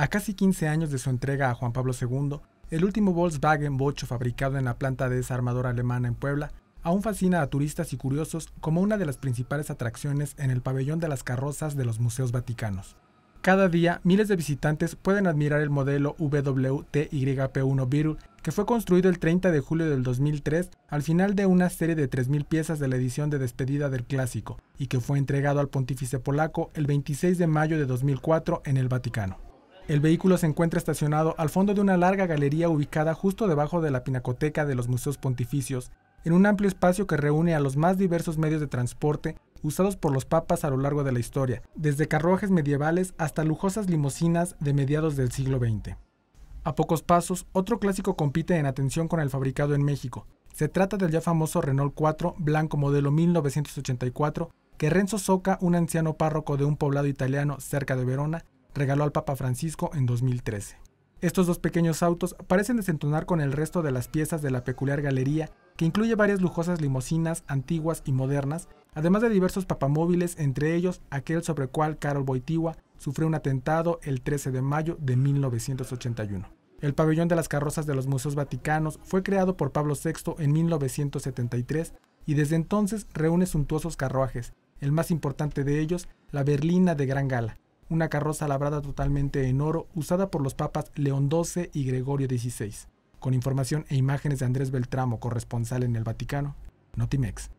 A casi 15 años de su entrega a Juan Pablo II, el último Volkswagen Bocho fabricado en la planta de esa armadora alemana en Puebla aún fascina a turistas y curiosos como una de las principales atracciones en el pabellón de las carrozas de los museos vaticanos. Cada día, miles de visitantes pueden admirar el modelo WTYP1 Virul, que fue construido el 30 de julio del 2003 al final de una serie de 3.000 piezas de la edición de despedida del clásico, y que fue entregado al pontífice polaco el 26 de mayo de 2004 en el Vaticano. El vehículo se encuentra estacionado al fondo de una larga galería ubicada justo debajo de la pinacoteca de los Museos Pontificios, en un amplio espacio que reúne a los más diversos medios de transporte usados por los papas a lo largo de la historia, desde carruajes medievales hasta lujosas limusinas de mediados del siglo XX. A pocos pasos, otro clásico compite en atención con el fabricado en México. Se trata del ya famoso Renault 4 blanco modelo 1984 que Renzo Soca, un anciano párroco de un poblado italiano cerca de Verona, regaló al Papa Francisco en 2013. Estos dos pequeños autos parecen desentonar con el resto de las piezas de la peculiar galería, que incluye varias lujosas limosinas antiguas y modernas, además de diversos papamóviles, entre ellos aquel sobre el cual Carol Boitigua sufrió un atentado el 13 de mayo de 1981. El pabellón de las carrozas de los Museos Vaticanos fue creado por Pablo VI en 1973 y desde entonces reúne suntuosos carruajes, el más importante de ellos, la berlina de gran gala, una carroza labrada totalmente en oro usada por los papas León XII y Gregorio XVI, con información e imágenes de Andrés Beltramo, corresponsal en el Vaticano, Notimex.